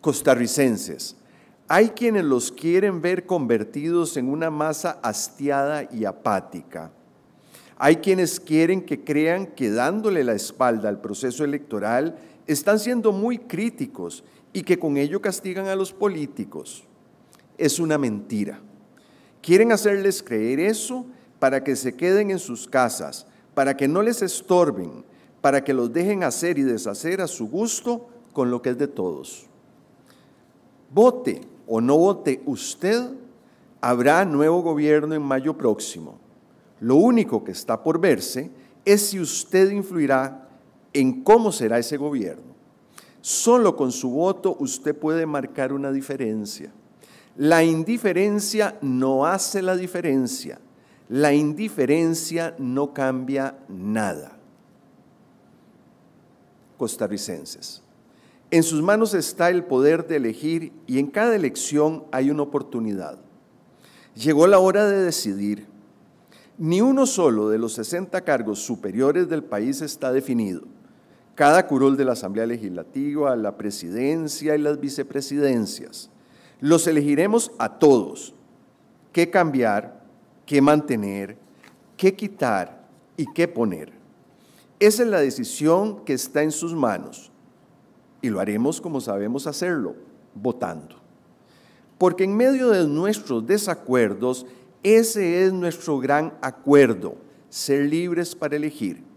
Costarricenses, hay quienes los quieren ver convertidos en una masa hastiada y apática. Hay quienes quieren que crean que dándole la espalda al proceso electoral están siendo muy críticos y que con ello castigan a los políticos. Es una mentira. Quieren hacerles creer eso para que se queden en sus casas, para que no les estorben, para que los dejen hacer y deshacer a su gusto con lo que es de todos vote o no vote usted, habrá nuevo gobierno en mayo próximo. Lo único que está por verse es si usted influirá en cómo será ese gobierno. Solo con su voto usted puede marcar una diferencia. La indiferencia no hace la diferencia. La indiferencia no cambia nada. Costarricenses. En sus manos está el poder de elegir y en cada elección hay una oportunidad. Llegó la hora de decidir. Ni uno solo de los 60 cargos superiores del país está definido. Cada curul de la Asamblea Legislativa, la presidencia y las vicepresidencias. Los elegiremos a todos. ¿Qué cambiar? ¿Qué mantener? ¿Qué quitar? ¿Y qué poner? Esa es la decisión que está en sus manos y lo haremos como sabemos hacerlo, votando. Porque en medio de nuestros desacuerdos, ese es nuestro gran acuerdo, ser libres para elegir.